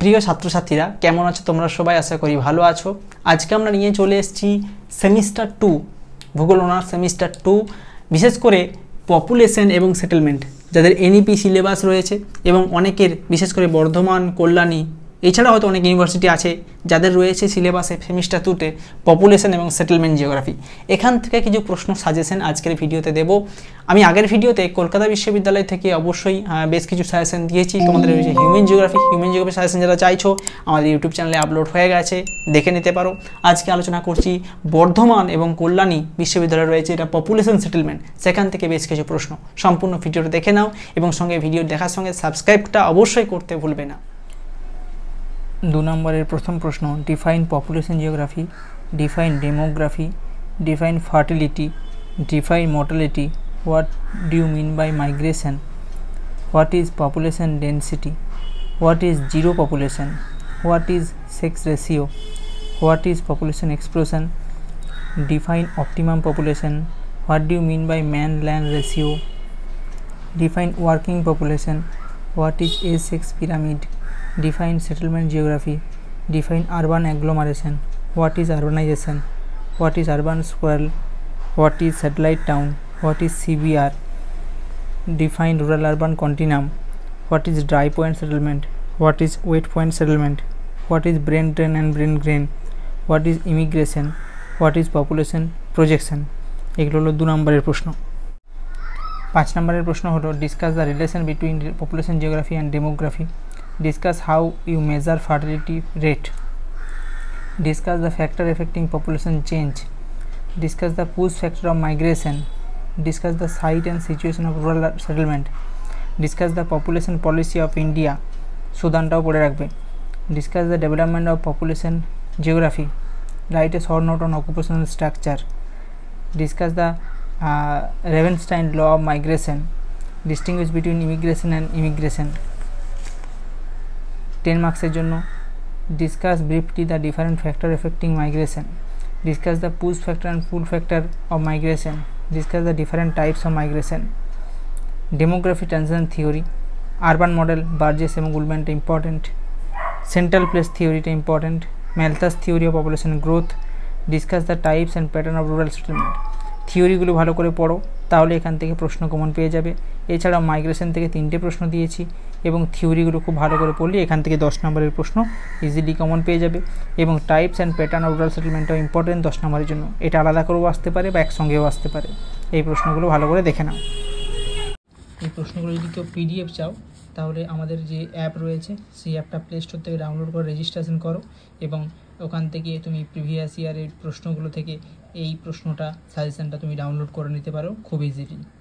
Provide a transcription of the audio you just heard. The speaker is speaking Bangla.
প্রিয় ছাত্রছাত্রীরা কেমন আছো তোমরা সবাই আশা করি ভালো আছো আজকে আমরা নিয়ে চলে এসেছি সেমিস্টার টু ভূগোল অনার্স সেমিস্টার টু বিশেষ করে পপুলেশন এবং সেটেলমেন্ট যাদের এনইপি সিলেবাস রয়েছে এবং অনেকের বিশেষ করে বর্ধমান কল্যাণী এছাড়া হয়তো অনেক ইউনিভার্সিটি আছে যাদের রয়েছে সিলেবাসে সেমিস্টার টুতে পপুলেশন এবং সেটেলমেন্ট জিওগ্রাফি এখান থেকে কিছু প্রশ্ন সাজেশন আজকের ভিডিওতে দেব আমি আগের ভিডিওতে কলকাতা বিশ্ববিদ্যালয় থেকে অবশ্যই বেশ কিছু সাজেশন দিয়েছি তোমাদের রয়েছে human geography human geography suggestion যারা চাইছো আমাদের ইউটিউব চ্যানেলে আপলোড হয়ে গেছে দেখে নিতে পারো আজকে আলোচনা করছি বর্ধমান এবং কল্যাণী বিশ্ববিদ্যালয় রয়েছে এটা পপুলেশন সেটেলমেন্ট সেখান থেকে বেশ কিছু প্রশ্ন সম্পূর্ণ ভিডিওটা দেখে নাও এবং সঙ্গে ভিডিও দেখার সঙ্গে সাবস্ক্রাইবটা অবশ্যই করতে ভুলবে না দু নম্বরের প্রথম প্রশ্ন define population geography define demography define fertility define mortality what do you mean by migration what is population density what is zero population what is sex ratio what is population explosion define optimum population what do you mean by man land ratio define working population what is sex pyramid define settlement geography define urban agglomeration what is urbanisation what is urban square what is satellite town what is CBR define rural urban continuum what is dry point settlement what is wet point settlement what is brain drain and brain gain what is immigration what is population projection এগুলো হলো দু নম্বরের প্রশ্ন পাঁচ নম্বরের প্রশ্ন হলো discuss the relation between population geography and demography discuss how you measure fertility rate discuss the factor affecting population change discuss the push factor of migration discuss the site and situation of rural settlement discuss the population policy of india সুদানটাও পড়ে discuss the development of population geography write a short note on occupational structure discuss the uh, law of migration distinguish between immigration and immigration ten মার্কসের জন্য ডিসকাস ব্রিফটি the different factor affecting migration discuss the push factor and pull factor of migration discuss the different types of migration demography transition theory urban model Burgess এবং উলম্যানটা ইম্পর্টেন্ট সেন্ট্রাল প্লেস থিওরিটা important Malthus theory of population growth discuss the types and pattern of rural settlement থিওরিগুলো ভালো করে পড়ো তাহলে এখান থেকে প্রশ্ন কমন পেয়ে যাবে এছাড়াও মাইগ্রেশন থেকে তিনটে প্রশ্ন দিয়েছি এবং থিওরিগুলো খুব ভালো করে পড়লে এখান থেকে দশ নম্বরের প্রশ্ন ইজিলি কমন পেয়ে যাবে এবং types and pattern of rural সেটেলমেন্টটাও ইম্পর্টেন্ট দশ নম্বরের জন্য এটা আলাদা করেও আসতে পারে বা একসঙ্গেও আসতে পারে এই প্রশ্নগুলো ভালো করে দেখে নাও এই প্রশ্নগুলো যদি কেউ পিডিএফ চাও তাহলে আমাদের যে অ্যাপ রয়েছে সেই অ্যাপটা প্লে স্টোর থেকে ডাউনলোড করে রেজিস্ট্রেশন করো এবং ওখান থেকে তুমি প্রিভিয়াস ইয়ারের প্রশ্নগুলো থেকে এই প্রশ্নটা সাজেশানটা তুমি ডাউনলোড করে নিতে পারো খুব ইজিলি